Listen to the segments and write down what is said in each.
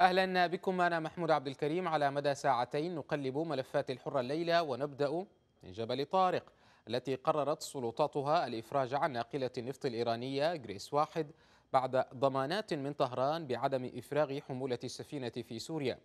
أهلا بكم أنا محمود عبد الكريم على مدى ساعتين نقلب ملفات الحرة الليلة ونبدأ من جبل طارق التي قررت سلطاتها الإفراج عن ناقلة النفط الإيرانية غريس واحد بعد ضمانات من طهران بعدم إفراغ حمولة السفينة في سوريا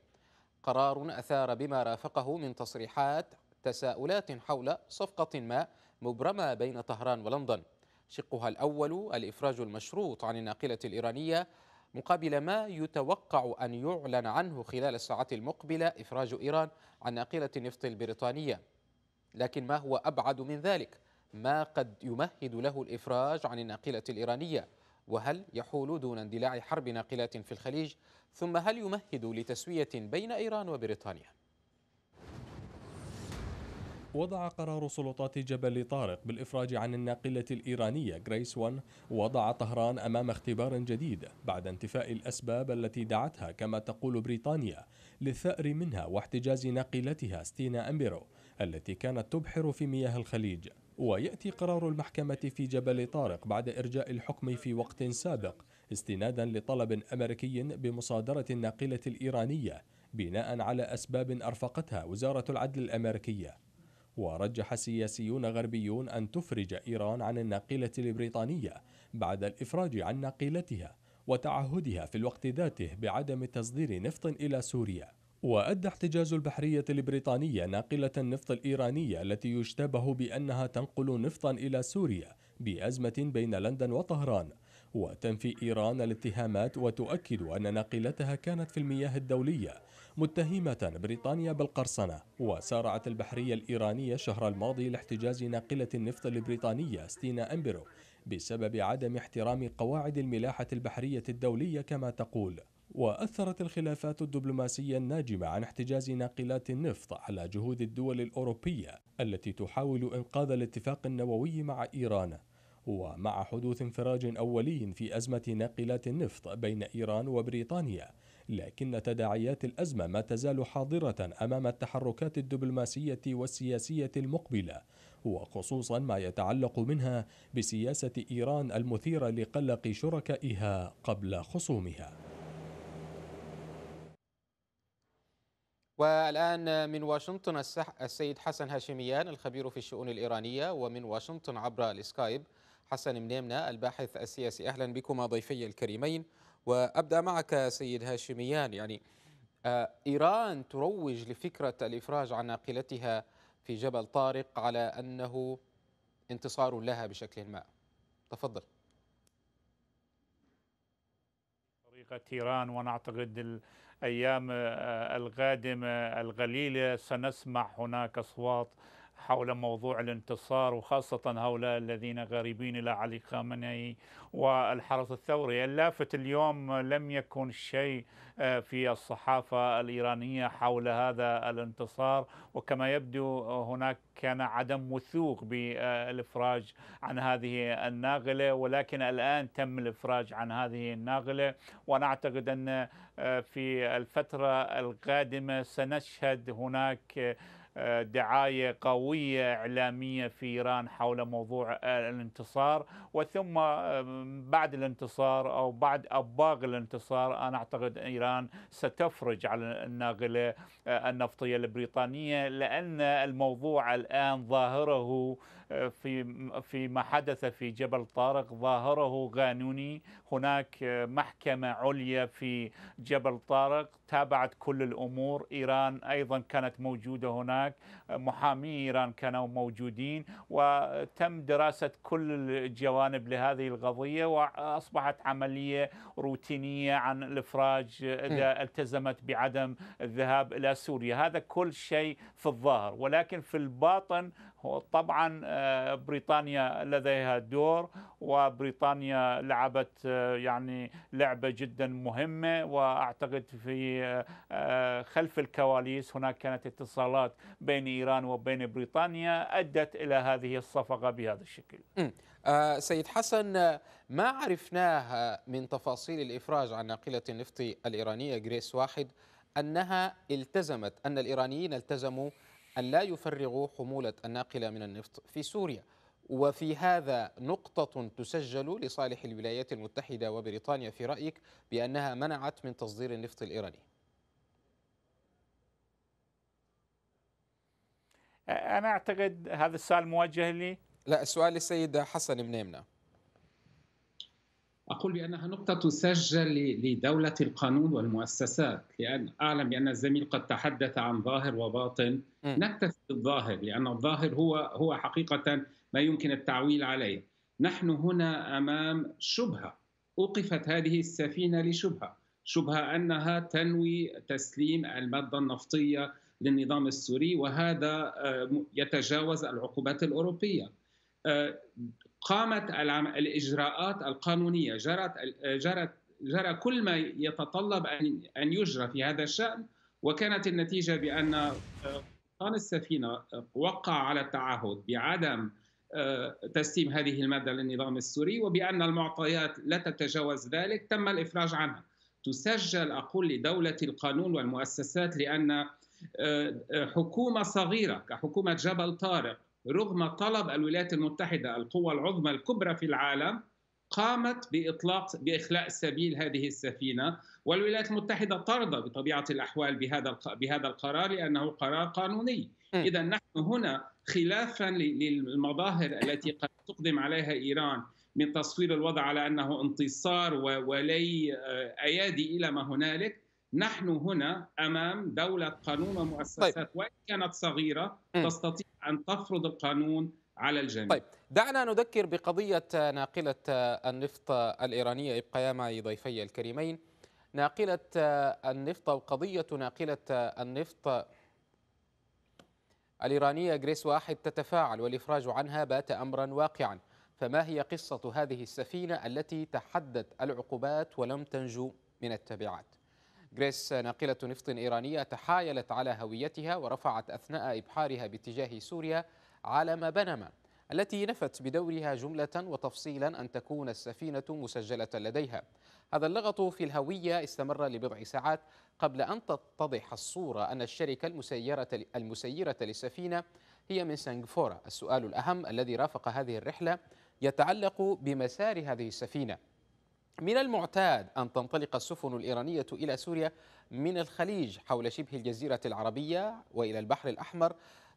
قرار أثار بما رافقه من تصريحات تساؤلات حول صفقة ما مبرمة بين طهران ولندن شقها الأول الإفراج المشروط عن الناقلة الإيرانية مقابل ما يتوقع أن يعلن عنه خلال الساعات المقبلة إفراج إيران عن ناقلة النفط البريطانية لكن ما هو أبعد من ذلك ما قد يمهد له الإفراج عن الناقلة الإيرانية وهل يحول دون اندلاع حرب ناقلات في الخليج ثم هل يمهد لتسوية بين إيران وبريطانيا وضع قرار سلطات جبل طارق بالإفراج عن الناقلة الإيرانية غريس 1 وضع طهران أمام اختبار جديد بعد انتفاء الأسباب التي دعتها كما تقول بريطانيا للثأر منها واحتجاز ناقلتها ستينا أمبرو التي كانت تبحر في مياه الخليج ويأتي قرار المحكمة في جبل طارق بعد إرجاء الحكم في وقت سابق استنادا لطلب أمريكي بمصادرة الناقلة الإيرانية بناء على أسباب أرفقتها وزارة العدل الأمريكية ورجح سياسيون غربيون أن تفرج إيران عن الناقلة البريطانية بعد الإفراج عن ناقلتها وتعهدها في الوقت ذاته بعدم تصدير نفط إلى سوريا وأدى احتجاز البحرية البريطانية ناقلة النفط الإيرانية التي يشتبه بأنها تنقل نفطا إلى سوريا بأزمة بين لندن وطهران وتنفي إيران الاتهامات وتؤكد أن ناقلتها كانت في المياه الدولية متهمة بريطانيا بالقرصنة وسارعت البحرية الإيرانية الشهر الماضي لاحتجاز ناقلة النفط البريطانية ستينا أمبرو بسبب عدم احترام قواعد الملاحة البحرية الدولية كما تقول وأثرت الخلافات الدبلوماسية الناجمة عن احتجاز ناقلات النفط على جهود الدول الأوروبية التي تحاول إنقاذ الاتفاق النووي مع إيران ومع حدوث انفراج أولي في أزمة ناقلات النفط بين إيران وبريطانيا لكن تداعيات الأزمة ما تزال حاضرة أمام التحركات الدبلوماسية والسياسية المقبلة وخصوصا ما يتعلق منها بسياسة إيران المثيرة لقلق شركائها قبل خصومها والآن من واشنطن السيد حسن هاشميان الخبير في الشؤون الإيرانية ومن واشنطن عبر السكايب حسن منيمنا الباحث السياسي أهلا بكما ضيفي الكريمين وأبدأ معك سيد هاشميان يعني آه، إيران تروج لفكرة الإفراج عن ناقلتها في جبل طارق على أنه انتصار لها بشكل ما تفضل طريقة إيران ونعتقد الأيام آه، القادمة القليلة سنسمع هناك أصوات حول موضوع الانتصار وخاصة هؤلاء الذين غريبين إلى علي خامنئي والحرس الثوري اللافت اليوم لم يكن شيء آه، في الصحافة الإيرانية حول هذا الانتصار وكما يبدو هناك كان عدم وثوق بالإفراج عن هذه الناغلة ولكن الآن تم الإفراج عن هذه الناغلة وأنا أعتقد أن آه، في الفترة القادمة سنشهد هناك آه، دعاية قوية إعلامية في إيران حول موضوع الانتصار وثم بعد الانتصار أو بعد أباغ الانتصار أنا أعتقد إيران ستفرج على الناقلة آه، النفطية البريطانية لأن الموضوع الآن ظاهره في في ما حدث في جبل طارق ظاهره قانوني هناك محكمة عليا في جبل طارق تابعت كل الأمور إيران أيضا كانت موجودة هناك محامي إيران كانوا موجودين وتم دراسة كل الجوانب لهذه القضية وأصبحت عملية روتينية عن الإفراج إذا التزمت بعدم الذهاب إلى سوريا هذا كل شيء في الظاهر ولكن في الباطن طبعا آه، بريطانيا لديها دور وبريطانيا لعبت آه، يعني لعبة جدا مهمة وأعتقد في آه، خلف الكواليس هناك كانت اتصالات بين إيران وبين بريطانيا أدت إلى هذه الصفقة بهذا الشكل سيد حسن ما عرفناه من تفاصيل الإفراج عن ناقلة النفط الإيرانية جريس واحد أنها التزمت أن الإيرانيين التزموا أن لا يفرغوا حمولة الناقلة من النفط في سوريا وفي هذا نقطة تسجل لصالح الولايات المتحدة وبريطانيا في رأيك بأنها منعت من تصدير النفط الإيراني أنا أعتقد هذا السؤال موجه لي لا السؤال للسيد حسن منيمنه أقول بأنها نقطة تسجل لدولة القانون والمؤسسات لأن أعلم بأن الزميل قد تحدث عن ظاهر وباطن نكتفي بالظاهر لأن الظاهر هو هو حقيقة ما يمكن التعويل عليه نحن هنا أمام شبهة أوقفت هذه السفينة لشبهة شبهة أنها تنوي تسليم المادة النفطية للنظام السوري وهذا آه، يتجاوز العقوبات الأوروبية آه، قامت الاجراءات القانونيه جرت جرت جرى كل ما يتطلب ان ان يجرى في هذا الشان وكانت النتيجه بان آه، قبطان السفينه آه، وقع على التعهد بعدم آه، تسليم هذه الماده للنظام السوري وبان المعطيات لا تتجاوز ذلك تم الافراج عنها تسجل اقول لدوله القانون والمؤسسات لان حكومه صغيره كحكومه جبل طارق رغم طلب الولايات المتحدة القوى العظمى الكبرى في العالم قامت بإطلاق بإخلاء سبيل هذه السفينة والولايات المتحدة ترضى بطبيعة الأحوال بهذا بهذا القرار لأنه قرار قانوني إذا نحن هنا خلافا للمظاهر التي قد تقدم عليها إيران من تصوير الوضع على أنه انتصار ولي آه، أيادي إلى ما هنالك نحن هنا أمام دولة قانون ومؤسسات طيب. وإن كانت صغيرة تستطيع أن تفرض القانون على الجميع طيب دعنا نذكر بقضية ناقلة النفط الإيرانية ابقيا معي ضيفي الكريمين ناقلة النفط أو قضية ناقلة النفط الإيرانية جريس واحد تتفاعل والإفراج عنها بات أمرا واقعا فما هي قصة هذه السفينة التي تحدت العقوبات ولم تنجو من التبعات؟ غريس ناقلة نفط إيرانية تحايلت على هويتها ورفعت أثناء إبحارها باتجاه سوريا علم بنما التي نفت بدورها جملة وتفصيلا أن تكون السفينة مسجلة لديها هذا اللغط في الهوية استمر لبضع ساعات قبل أن تتضح الصورة أن الشركة المسيرة, المسيرة للسفينة هي من سنغفورة السؤال الأهم الذي رافق هذه الرحلة يتعلق بمسار هذه السفينة من المعتاد أن تنطلق السفن الإيرانية إلى سوريا من الخليج حول شبه الجزيرة العربية وإلى البحر الأحمر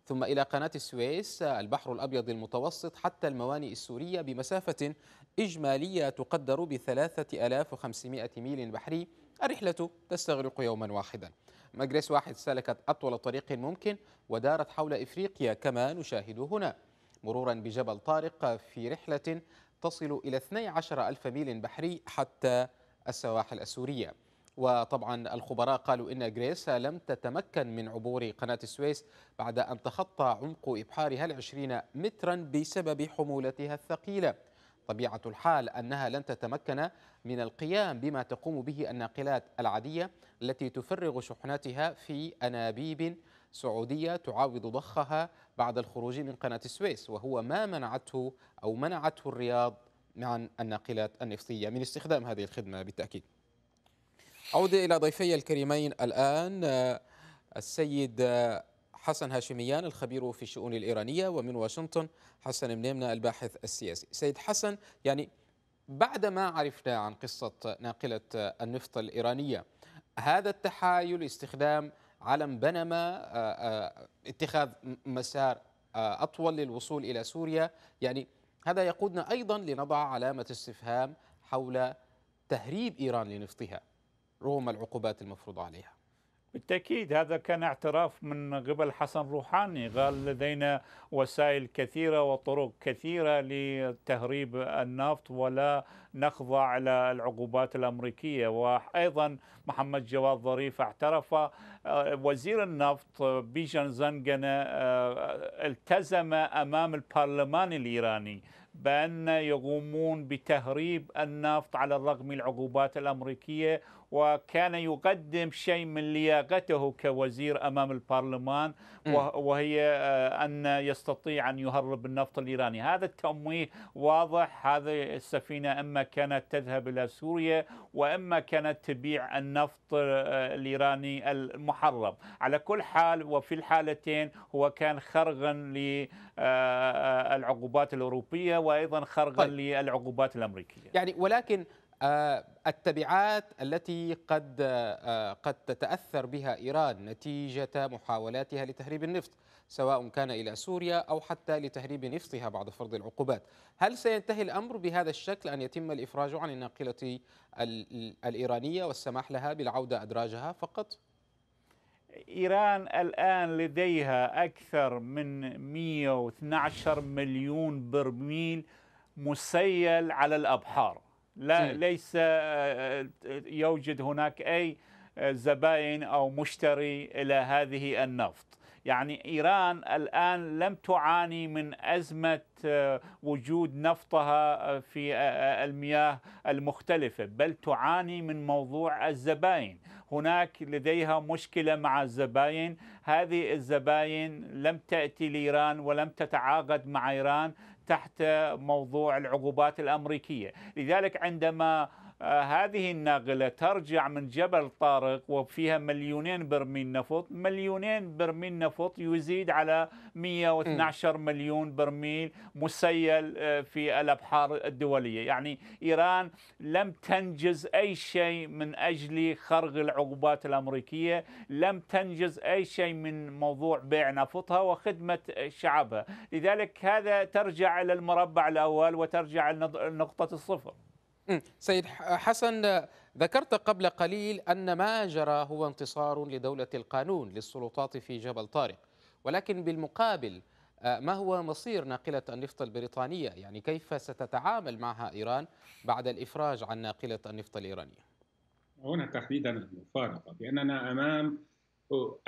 ثم إلى قناة السويس البحر الأبيض المتوسط حتى الموانئ السورية بمسافة إجمالية تقدر ب 3500 ميل بحري الرحلة تستغرق يوما واحدا مجلس واحد سلكت أطول طريق ممكن ودارت حول إفريقيا كما نشاهد هنا مرورا بجبل طارق في رحلة تصل إلى 12 ألف ميل بحري حتى السواحل السورية وطبعا الخبراء قالوا إن غريسا لم تتمكن من عبور قناة السويس بعد أن تخطى عمق إبحارها العشرين مترا بسبب حمولتها الثقيلة طبيعة الحال أنها لن تتمكن من القيام بما تقوم به الناقلات العادية التي تفرغ شحناتها في أنابيب سعودية تعاود ضخها بعد الخروج من قناة السويس وهو ما منعته أو منعته الرياض عن الناقلات النفطية من استخدام هذه الخدمة بالتأكيد أعود إلى ضيفي الكريمين الآن آه، السيد آه، حسن هاشميان الخبير في الشؤون الإيرانية ومن واشنطن حسن منيمنا الباحث السياسي سيد حسن يعني بعد ما عرفنا عن قصة ناقلة النفط الإيرانية هذا التحايل استخدام علم بنما آه، آه، اتخاذ مسار آه، أطول للوصول إلى سوريا يعني هذا يقودنا أيضا لنضع علامة استفهام حول تهريب إيران لنفطها رغم العقوبات المفروضة عليها بالتأكيد هذا كان اعتراف من قبل حسن روحاني قال لدينا وسائل كثيرة وطرق كثيرة لتهريب النفط ولا نخضع على العقوبات الأمريكية وأيضا محمد جواد ظريف اعترف آه، وزير النفط بيجان زنقنة آه، التزم أمام البرلمان الإيراني بأن يقومون بتهريب النفط على الرغم العقوبات الأمريكية وكان يقدم شيء من لياقته كوزير امام البرلمان وهي آه، ان يستطيع ان يهرب النفط الايراني، هذا التمويه واضح هذه السفينه اما كانت تذهب الى سوريا واما كانت تبيع النفط آه، الايراني المحرم، على كل حال وفي الحالتين هو كان خرغا للعقوبات آه، الاوروبيه وايضا خرغا طيب. للعقوبات الامريكيه. يعني ولكن آه، التبعات التي قد آه، قد تتاثر بها ايران نتيجه محاولاتها لتهريب النفط سواء كان الى سوريا او حتى لتهريب نفطها بعد فرض العقوبات، هل سينتهي الامر بهذا الشكل ان يتم الافراج عن الناقله الايرانيه والسماح لها بالعوده ادراجها فقط؟ إيران الآن لديها أكثر من 112 مليون برميل مسيل على الأبحار لا ليس آه، آه، يوجد هناك أي آه، زبائن أو مشتري إلى هذه النفط يعني إيران الآن لم تعاني من أزمة وجود نفطها في المياه المختلفة بل تعاني من موضوع الزباين هناك لديها مشكلة مع الزباين هذه الزباين لم تأتي لإيران ولم تتعاقد مع إيران تحت موضوع العقوبات الامريكيه، لذلك عندما آه، هذه الناقلة ترجع من جبل طارق وفيها مليونين برميل نفط مليونين برميل نفط يزيد على 112 م. مليون برميل مسيل آه، في الأبحار الدولية يعني إيران لم تنجز أي شيء من أجل خرق العقوبات الأمريكية لم تنجز أي شيء من موضوع بيع نفطها وخدمة شعبها لذلك هذا ترجع إلى المربع الأول وترجع إلى نقطة الصفر سيد حسن ذكرت قبل قليل أن ما جرى هو انتصار لدولة القانون للسلطات في جبل طارق ولكن بالمقابل آه، ما هو مصير ناقلة النفط البريطانية يعني كيف ستتعامل معها إيران بعد الإفراج عن ناقلة النفط الإيرانية هنا تحديدا المفارقة باننا أمام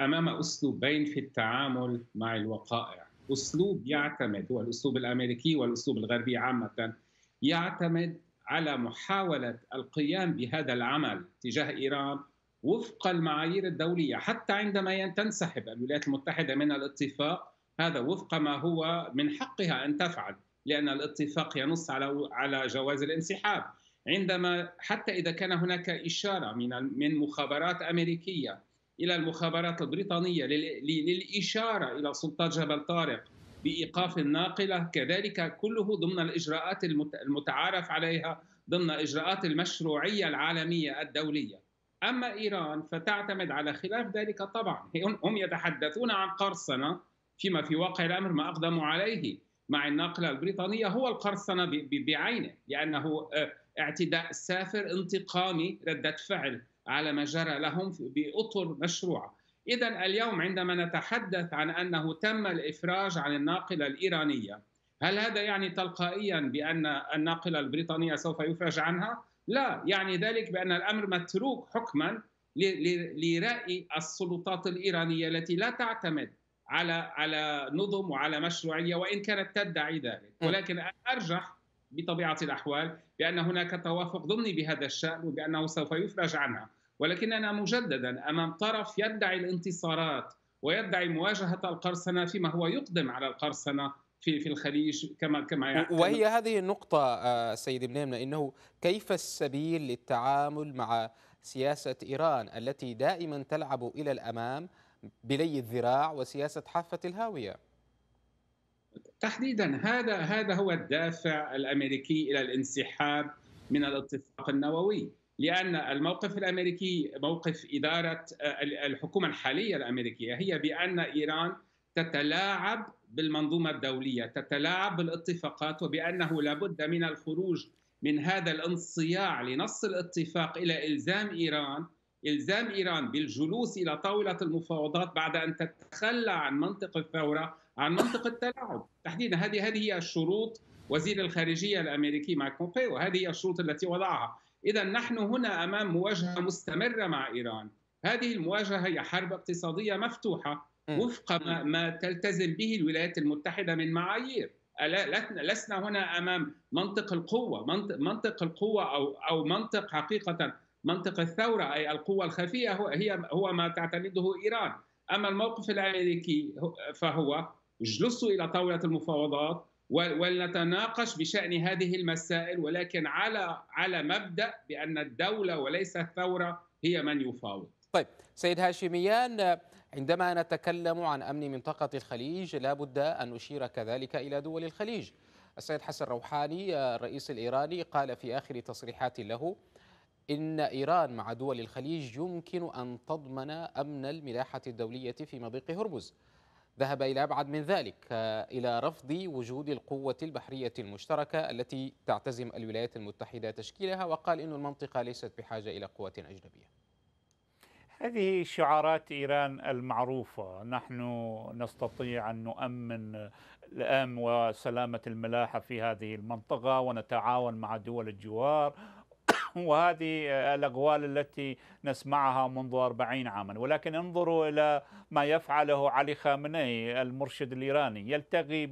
أمام أسلوبين في التعامل مع الوقائع أسلوب يعتمد هو الأسلوب الأمريكي والأسلوب الغربي عامة يعتمد على محاولة القيام بهذا العمل تجاه إيران وفق المعايير الدولية حتى عندما تنسحب الولايات المتحدة من الاتفاق هذا وفق ما هو من حقها أن تفعل لأن الاتفاق ينص على على جواز الانسحاب عندما حتى إذا كان هناك إشارة من من مخابرات أمريكية إلى المخابرات البريطانية للإشارة إلى سلطات جبل طارق بايقاف الناقله كذلك كله ضمن الاجراءات المتعارف عليها ضمن اجراءات المشروعيه العالميه الدوليه اما ايران فتعتمد على خلاف ذلك طبعا هم يتحدثون عن قرصنه فيما في واقع الامر ما اقدموا عليه مع الناقله البريطانيه هو القرصنه بعينه لانه آه، اعتداء سافر انتقامي رده فعل على ما جرى لهم باطر مشروعه إذا اليوم عندما نتحدث عن أنه تم الإفراج عن الناقلة الإيرانية هل هذا يعني تلقائيا بأن الناقلة البريطانية سوف يفرج عنها؟ لا يعني ذلك بأن الأمر متروك حكما لرأي السلطات الإيرانية التي لا تعتمد على على نظم وعلى مشروعية وإن كانت تدعي ذلك ولكن أرجح بطبيعة الأحوال بأن هناك توافق ضمني بهذا الشأن وبأنه سوف يفرج عنها ولكننا مجددا امام طرف يدعي الانتصارات ويدعي مواجهه القرصنه فيما هو يقدم على القرصنه في في الخليج كما كما يعني وهي هذه النقطه آه، سيد ابن يمنى انه كيف السبيل للتعامل مع سياسه ايران التي دائما تلعب الى الامام بلي الذراع وسياسه حافه الهاويه تحديدا هذا هذا هو الدافع الامريكي الى الانسحاب من الاتفاق النووي لأن الموقف الأمريكي موقف إدارة آه، الحكومة الحالية الأمريكية هي بأن إيران تتلاعب بالمنظومة الدولية تتلاعب بالاتفاقات وبأنه لابد من الخروج من هذا الانصياع لنص الاتفاق إلى إلزام إيران إلزام إيران بالجلوس إلى طاولة المفاوضات بعد أن تتخلى عن منطق الثورة عن منطق التلاعب تحديدا هذه هذه هي الشروط وزير الخارجية الأمريكي مايك بومبيو هذه هي الشروط التي وضعها إذا نحن هنا أمام مواجهة مستمرة مع إيران هذه المواجهة هي حرب اقتصادية مفتوحة وفق ما تلتزم به الولايات المتحدة من معايير لسنا هنا امام منطق القوه منطق القوه او او منطق حقيقه منطق الثوره اي القوه الخفيه هو هي هو ما تعتمده ايران اما الموقف الامريكي فهو اجلسوا الى طاوله المفاوضات ولنتناقش بشأن هذه المسائل ولكن على على مبدأ بأن الدولة وليس الثورة هي من يفاوض طيب سيد هاشميان عندما نتكلم عن أمن منطقة الخليج لا بد أن نشير كذلك إلى دول الخليج السيد حسن روحاني الرئيس الإيراني قال في آخر تصريحات له إن إيران مع دول الخليج يمكن أن تضمن أمن الملاحة الدولية في مضيق هرمز ذهب إلى أبعد من ذلك آه، إلى رفض وجود القوة البحرية المشتركة التي تعتزم الولايات المتحدة تشكيلها وقال إن المنطقة ليست بحاجة إلى قوة أجنبية هذه شعارات إيران المعروفة نحن نستطيع أن نؤمن الأمن وسلامة الملاحة في هذه المنطقة ونتعاون مع دول الجوار وهذه الأقوال التي نسمعها منذ أربعين عاما ولكن انظروا إلى ما يفعله علي خامنئي المرشد الإيراني يلتقي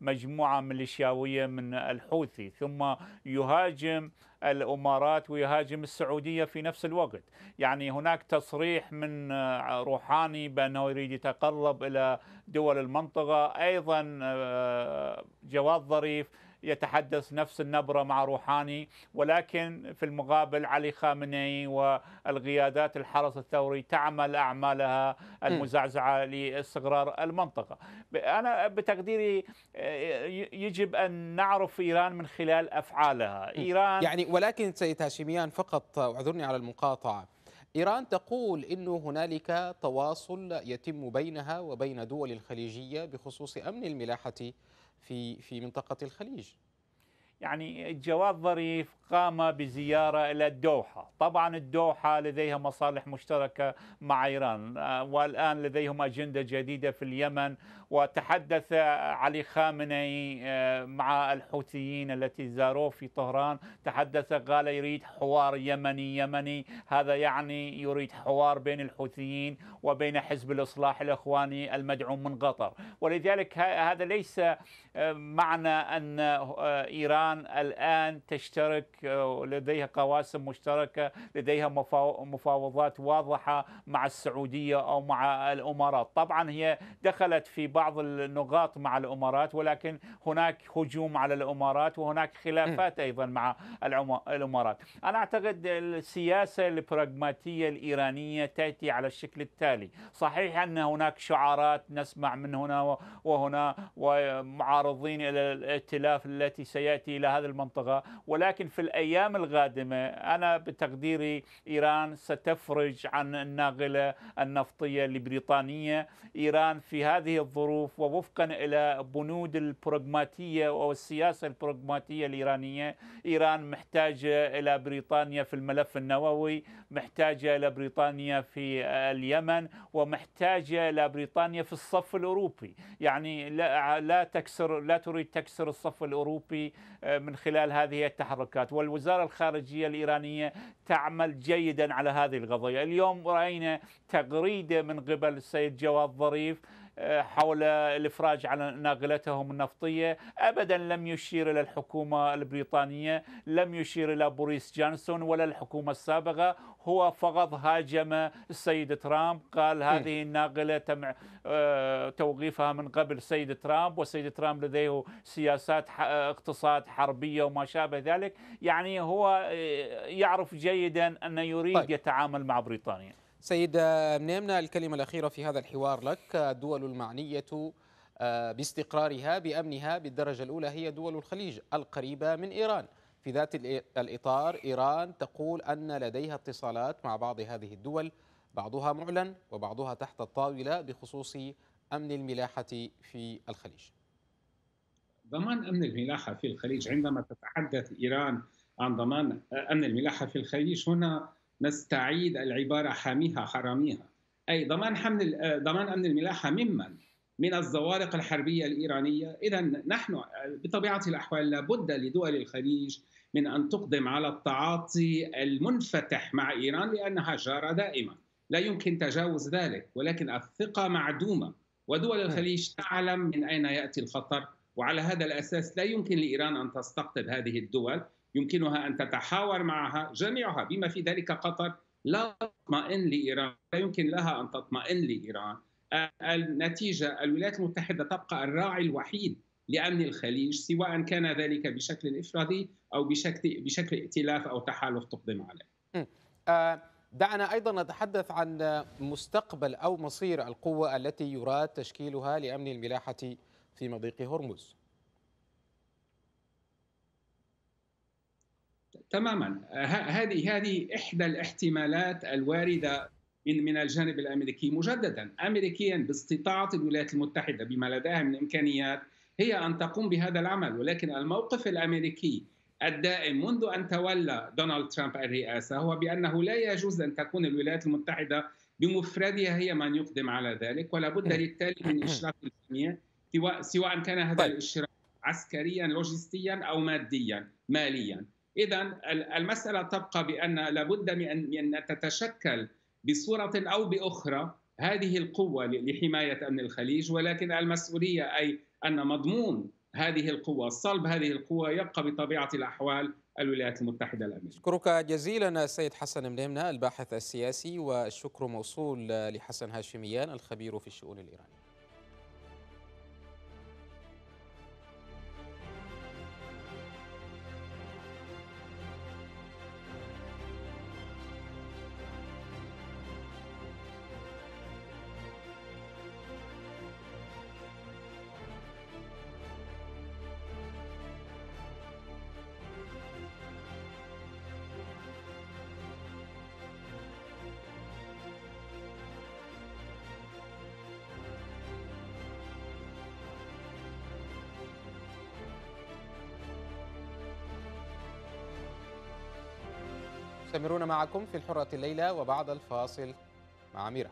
بمجموعة ميليشياوية من الحوثي ثم يهاجم الامارات ويهاجم السعوديه في نفس الوقت، يعني هناك تصريح من روحاني بانه يريد يتقرب الى دول المنطقه، ايضا آه، جواد ظريف يتحدث نفس النبرة مع روحاني ولكن في المقابل علي خامنئي والقيادات الحرس الثوري تعمل أعمالها المزعزعة لاستقرار المنطقة أنا بتقديري آه، يجب أن نعرف إيران من خلال أفعالها إيران يعني ولكن سيد هاشميان فقط أعذرني على المقاطعة إيران تقول أنه هنالك تواصل يتم بينها وبين دول الخليجية بخصوص أمن الملاحة في في منطقه الخليج يعني الجواب ظريف قام بزيارة إلى الدوحة طبعا الدوحة لديها مصالح مشتركة مع إيران آه، والآن لديهم أجندة جديدة في اليمن وتحدث علي خامنئي آه، مع الحوثيين التي زاروه في طهران تحدث قال يريد حوار يمني يمني هذا يعني يريد حوار بين الحوثيين وبين حزب الإصلاح الإخواني المدعوم من قطر ولذلك هذا ليس آه، معنى أن إيران الآن تشترك لديها قواسم مشتركة لديها مفاوضات واضحة مع السعودية أو مع الأمارات طبعا هي دخلت في بعض النقاط مع الأمارات ولكن هناك هجوم على الأمارات وهناك خلافات أيضا مع الأمارات أنا أعتقد السياسة البراغماتية الإيرانية تأتي على الشكل التالي صحيح أن هناك شعارات نسمع من هنا وهنا ومعارضين إلى الائتلاف التي سيأتي إلى هذه المنطقة ولكن في الأيام القادمة أنا بتقديري إيران ستفرج عن الناقله النفطية البريطانية إيران في هذه الظروف ووفقا إلى بنود البروغماتية والسياسة البروغماتية الإيرانية إيران محتاجة إلى بريطانيا في الملف النووي محتاجة إلى بريطانيا في اليمن ومحتاجة إلى بريطانيا في الصف الأوروبي يعني لا, لا تكسر لا تريد تكسر الصف الأوروبي آه، من خلال هذه التحركات والوزارة الخارجية الإيرانية تعمل جيدا على هذه القضية اليوم رأينا تغريدة من قبل السيد جواد ظريف حول الافراج عن ناقلتهم النفطيه ابدا لم يشير الى الحكومه البريطانيه لم يشير الى بوريس جانسون ولا الحكومه السابقه هو فقط هاجم السيد ترامب قال هذه الناقله تم آه، توقيفها من قبل السيد ترامب والسيد ترامب لديه سياسات اقتصاد حربيه وما شابه ذلك يعني هو آه، يعرف جيدا انه يريد طيب. يتعامل مع بريطانيا سيد منيمنا الكلمة الأخيرة في هذا الحوار لك الدول المعنية آه، باستقرارها بأمنها بالدرجة الأولى هي دول الخليج القريبة من إيران في ذات الإطار إيران تقول أن لديها اتصالات مع بعض هذه الدول بعضها معلن وبعضها تحت الطاولة بخصوص أمن الملاحة في الخليج ضمان أمن الملاحة في الخليج عندما تتحدث إيران عن ضمان آه، أمن الملاحة في الخليج هنا نستعيد العبارة حاميها حراميها أي ضمان حمل آه، ضمان أمن الملاحة ممن من الزوارق الحربية الإيرانية إذا نحن بطبيعة الأحوال لابد لدول الخليج من أن تقدم على التعاطي المنفتح مع إيران لأنها جارة دائمة لا يمكن تجاوز ذلك ولكن الثقة معدومة ودول الخليج تعلم من أين يأتي الخطر وعلى هذا الأساس لا يمكن لإيران أن تستقطب هذه الدول يمكنها أن تتحاور معها جميعها بما في ذلك قطر لا تطمئن لإيران لا يمكن لها أن تطمئن لإيران النتيجة الولايات المتحدة تبقى الراعي الوحيد لأمن الخليج سواء كان ذلك بشكل إفرادي أو بشكل, بشكل ائتلاف أو تحالف تقدم عليه آه، دعنا أيضا نتحدث عن مستقبل أو مصير القوة التي يراد تشكيلها لأمن الملاحة في مضيق هرمز تماما هذه هذه احدى الاحتمالات الوارده من من الجانب الامريكي مجددا امريكيا باستطاعه الولايات المتحده بما لديها من امكانيات هي ان تقوم بهذا العمل ولكن الموقف الامريكي الدائم منذ ان تولى دونالد ترامب الرئاسه هو بانه لا يجوز ان تكون الولايات المتحده بمفردها هي من يقدم على ذلك ولا بد للتالي من اشراك الجميع سواء كان هذا طيب. الاشراك عسكريا لوجستيا او ماديا ماليا إذا المسألة تبقى بأن لابد من أن تتشكل بصورة أو بأخرى هذه القوة لحماية أمن الخليج ولكن المسؤولية أي أن مضمون هذه القوة صلب هذه القوة يبقى بطبيعة الأحوال الولايات المتحدة الأمريكية أشكرك جزيلا السيد حسن مليمنا الباحث السياسي والشكر موصول لحسن هاشميان الخبير في الشؤون الإيرانية مستمرون معكم في الحرة الليلة وبعد الفاصل مع أميرة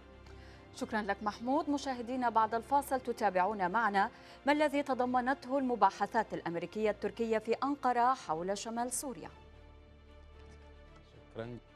شكرا لك محمود مشاهدينا بعد الفاصل تتابعون معنا ما الذي تضمنته المباحثات الأمريكية التركية في أنقرة حول شمال سوريا شكرا